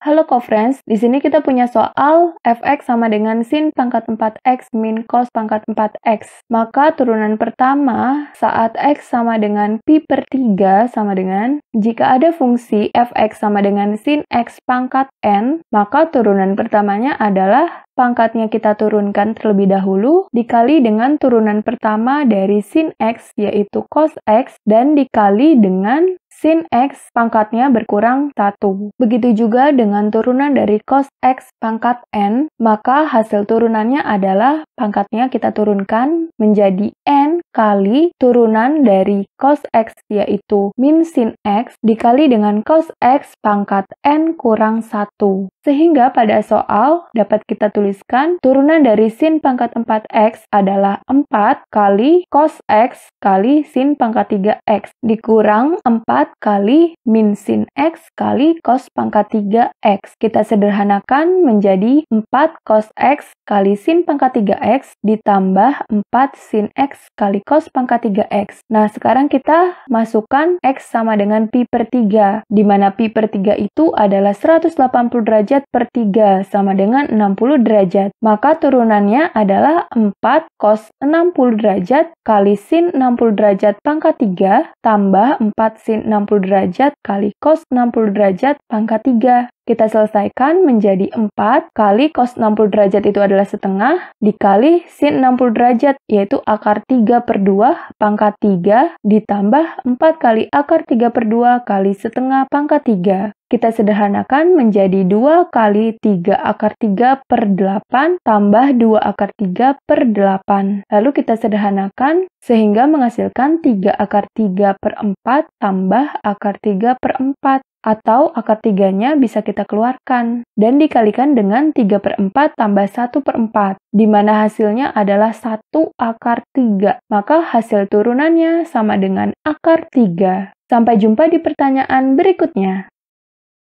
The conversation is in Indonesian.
Halo co-friends, di sini kita punya soal fx sama dengan sin pangkat 4x min cos pangkat 4x. Maka turunan pertama saat x sama dengan pi per 3 sama dengan jika ada fungsi fx sama dengan sin x pangkat n, maka turunan pertamanya adalah pangkatnya kita turunkan terlebih dahulu dikali dengan turunan pertama dari sin x yaitu cos x dan dikali dengan sin x pangkatnya berkurang 1. Begitu juga dengan turunan dari cos x pangkat n, maka hasil turunannya adalah pangkatnya kita turunkan menjadi n kali turunan dari cos x yaitu min sin x dikali dengan cos x pangkat n kurang 1. Sehingga pada soal dapat kita tuliskan turunan dari sin pangkat 4x adalah 4 kali cos x kali sin pangkat 3x dikurang 4 kali min sin x kali cos pangkat 3x. Kita sederhanakan menjadi 4 cos x kali sin pangkat 3x ditambah 4 sin x kali cos pangkat 3x. Nah, sekarang kita masukkan x sama dengan pi per 3, di mana pi per 3 itu adalah 180 derajat per 3 sama dengan 60 derajat. Maka turunannya adalah 4 cos 60 derajat kali sin 60 derajat pangkat 3 tambah 4 sin 60 60 derajat kali cos 60 derajat pangkat 3 kita selesaikan menjadi 4 kali cos 60 derajat itu adalah setengah dikali sin 60 derajat yaitu akar 3 per 2 pangkat 3 ditambah 4 kali akar 3 per 2 kali setengah pangkat 3. Kita sederhanakan menjadi 2 kali 3 akar 3 per 8 tambah 2 akar 3 per 8. Lalu kita sederhanakan sehingga menghasilkan 3 akar 3 per 4 tambah akar 3 per 4 atau akar tiganya bisa kita keluarkan dan dikalikan dengan 3 per 4 tambah 1 per 4, di mana hasilnya adalah 1 akar 3. Maka hasil turunannya sama dengan akar 3. Sampai jumpa di pertanyaan berikutnya.